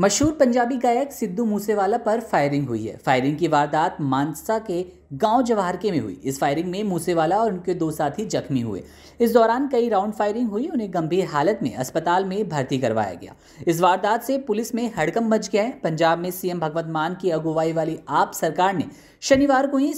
मशहूर पंजाबी गायक सिद्धू मूसेवाला पर फायरिंग हुई है फायरिंग की वारदात मानसा के गांव जवाहरके में हुई इस फायरिंग में मूसेवाला और उनके दो साथी जख्मी हुए इस दौरान कई राउंड फायरिंग हुई उन्हें गंभीर हालत में अस्पताल में भर्ती करवाया गया इस वारदात से पुलिस में हड़कम मच गया है पंजाब में सीएम भगवत मान की अगुवाई वाली आप सरकार ने शनिवार को ही